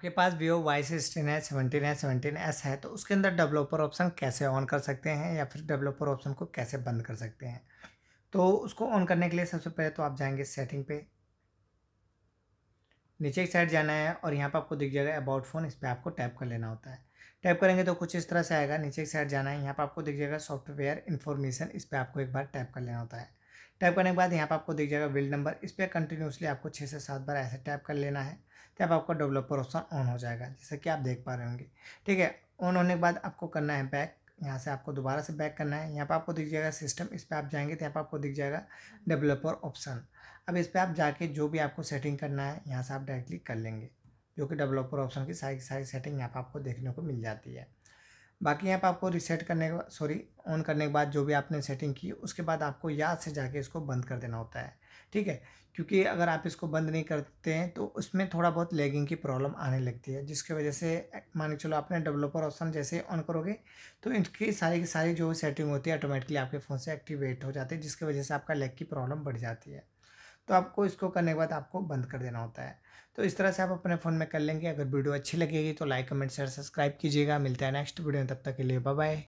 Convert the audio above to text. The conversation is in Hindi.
आपके पास वीवो वाई सिक्सटीन है सेवनटीन है सेवनटीन एस है तो उसके अंदर डेवलपर ऑप्शन कैसे ऑन कर सकते हैं या फिर डेवलपर ऑप्शन को कैसे बंद कर सकते हैं तो उसको ऑन करने के लिए सबसे पहले तो आप जाएंगे सेटिंग पे नीचे की साइड जाना है और यहाँ पर आपको दिख जाएगा अबाउट फ़ोन इस पर आपको टैप कर लेना होता है टैप करेंगे तो कुछ इस तरह से आएगा नीचे की साइड जाना है यहाँ पर आपको दिख जाएगा सॉफ्टवेयर इन्फॉर्मेशन इस पर आपको एक बार टैप कर लेना होता है टाइप करने के बाद यहाँ पर आपको दिख जाएगा बिल्ड नंबर इस पर कंटिन्यूसली आपको छः से सात बार ऐसे टाइप कर लेना है तब आपका डेवलपर ऑप्शन ऑन हो जाएगा जैसे कि आप देख पा रहे होंगे ठीक है ऑन होने के बाद आपको करना है बैक यहाँ से आपको दोबारा से बैक करना है यहाँ पर आपको दिख जाएगा सिस्टम इस पर आप जाएंगे तो यहाँ पर आपको दिख जाएगा डेवलपर ऑप्शन अब इस पर आप जाके जो भी आपको सेटिंग करना है यहाँ से आप डायरेक्टली कर लेंगे जो कि डेवलपर ऑप्शन की सारी सारी सेटिंग यहाँ पर आपको देखने को मिल जाती है बाकी यहाँ पर आपको रिसेट करने के बाद सॉरी ऑन करने के बाद जो भी आपने सेटिंग की उसके बाद आपको याद से जाके इसको बंद कर देना होता है ठीक है क्योंकि अगर आप इसको बंद नहीं करते हैं तो उसमें थोड़ा बहुत लैगिंग की प्रॉब्लम आने लगती है जिसकी वजह से मान के चलो आपने डेवलपर ऑप्शन जैसे ऑन करोगे तो इनकी सारी की सारी जो सेटिंग होती है ऑटोमेटिकली आपके फ़ोन से एक्टिवेट हो जाती है जिसकी वजह से आपका लैग की प्रॉब्लम बढ़ जाती है तो आपको इसको करने के बाद आपको बंद कर देना होता है तो इस तरह से आप अपने फ़ोन में कर लेंगे अगर वीडियो अच्छी लगेगी तो लाइक कमेंट शेयर सब्सक्राइब कीजिएगा मिलता है नेक्स्ट वीडियो में तब तक के लिए बाय